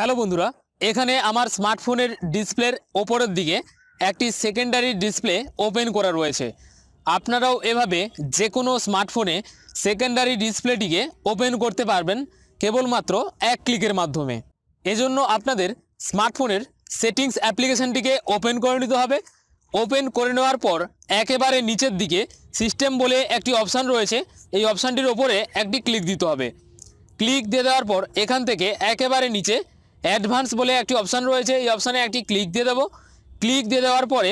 hello বন্ধুরা এখানে আমার স্মার্টফোনের ডিসপ্লের ওপরের দিকে একটি সেকেন্ডারি ডিসপ্লে ওপেন করা রয়েছে আপনারাও এভাবে যে কোনো স্মার্টফোনে সেকেন্ডারি ডিসপ্লেটিকে ওপেন করতে পারবেন কেবলমাত্র এক ক্লিকের মাধ্যমে এজন্য আপনাদের স্মার্টফোনের সেটিংস অ্যাপ্লিকেশানটিকে ওপেন করে নিতে হবে ওপেন করে নেওয়ার পর একেবারে নিচের দিকে সিস্টেম বলে একটি অপশান রয়েছে এই অপশানটির ওপরে একটি ক্লিক দিতে হবে ক্লিক দিয়ে দেওয়ার পর এখান থেকে একেবারে নিচে অ্যাডভান্স বলে একটি অপশান রয়েছে এই অপশানে একটি ক্লিক দিয়ে দেবো ক্লিক দিয়ে দেওয়ার পরে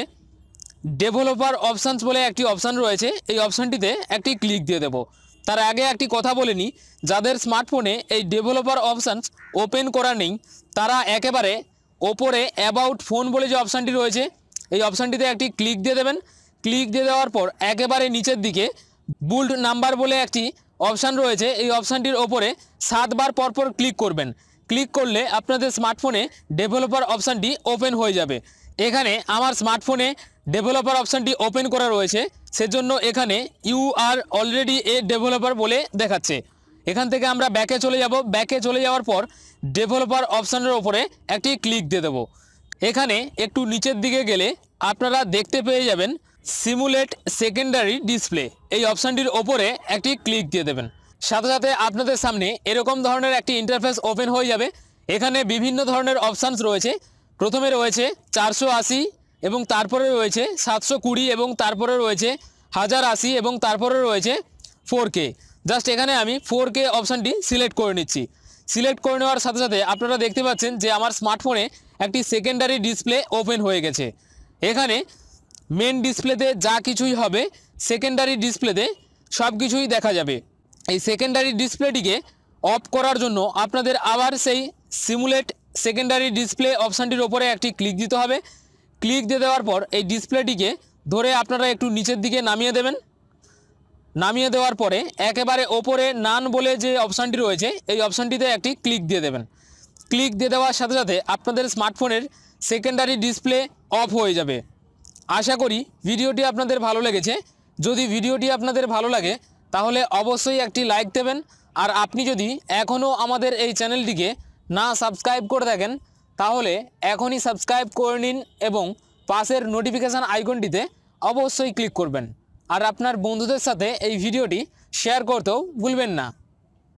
ডেভেলপার অপশানস বলে একটি অপশান রয়েছে এই অপশানটিতে একটি ক্লিক দিয়ে দেবো তার আগে একটি কথা বলে নিই যাদের স্মার্টফোনে এই ডেভেলপার অপশানস ওপেন করা নেই তারা একেবারে ওপরে অ্যাবাউট ফোন বলে যে অপশানটি রয়েছে এই অপশানটিতে একটি ক্লিক দিয়ে দেবেন ক্লিক দিয়ে দেওয়ার পর একেবারে নিচের দিকে বুল্ড নাম্বার বলে একটি অপশান রয়েছে এই অপশানটির ওপরে সাতবার পরপর ক্লিক করবেন ক্লিক করলে আপনাদের স্মার্টফোনে ডেভেলপার অপশানটি ওপেন হয়ে যাবে এখানে আমার স্মার্টফোনে ডেভেলপার অপশানটি ওপেন করা রয়েছে সেজন্য এখানে you are already a developer বলে দেখাচ্ছে এখান থেকে আমরা ব্যাকে চলে যাব ব্যাকে চলে যাওয়ার পর ডেভেলপার অপশানের ওপরে একটি ক্লিক দিয়ে দেবো এখানে একটু নিচের দিকে গেলে আপনারা দেখতে পেয়ে যাবেন সিমুলেট সেকেন্ডারি ডিসপ্লে এই অপশানটির ওপরে একটি ক্লিক দিয়ে দেবেন সাথে সাথে আপনাদের সামনে এরকম ধরনের একটি ইন্টারফেস ওপেন হয়ে যাবে এখানে বিভিন্ন ধরনের অপশানস রয়েছে প্রথমে রয়েছে চারশো আশি এবং তারপরে রয়েছে সাতশো কুড়ি এবং তারপরে রয়েছে হাজার আশি এবং তারপরে রয়েছে ফোর কে জাস্ট এখানে আমি ফোর কে অপশানটি সিলেক্ট করে নিচ্ছি সিলেক্ট করে নেওয়ার সাথে সাথে আপনারা দেখতে পাচ্ছেন যে আমার স্মার্টফোনে একটি সেকেন্ডারি ডিসপ্লে ওপেন হয়ে গেছে এখানে মেন ডিসপ্লেতে যা কিছুই হবে সেকেন্ডারি ডিসপ্লেতে সব কিছুই দেখা যাবে এই সেকেন্ডারি ডিসপ্লেটিকে অফ করার জন্য আপনাদের আবার সেই সিমুলেট সেকেন্ডারি ডিসপ্লে অপশানটির ওপরে একটি ক্লিক দিতে হবে ক্লিক দিয়ে দেওয়ার পর এই ডিসপ্লেটিকে ধরে আপনারা একটু নিচের দিকে নামিয়ে দেবেন নামিয়ে দেওয়ার পরে একেবারে ওপরে নান বলে যে অপশানটি রয়েছে এই অপশানটিতে একটি ক্লিক দিয়ে দেবেন ক্লিক দিয়ে দেওয়ার সাথে সাথে আপনাদের স্মার্টফোনের সেকেন্ডারি ডিসপ্লে অফ হয়ে যাবে আশা করি ভিডিওটি আপনাদের ভালো লেগেছে যদি ভিডিওটি আপনাদের ভালো লাগে তাহলে অবশ্যই একটি লাইক দেবেন আর আপনি যদি এখনও আমাদের এই চ্যানেলটিকে না সাবস্ক্রাইব করে থাকেন তাহলে এখনই সাবস্ক্রাইব করে নিন এবং পাশের নোটিফিকেশান আইকনটিতে অবশ্যই ক্লিক করবেন আর আপনার বন্ধুদের সাথে এই ভিডিওটি শেয়ার করতেও ভুলবেন না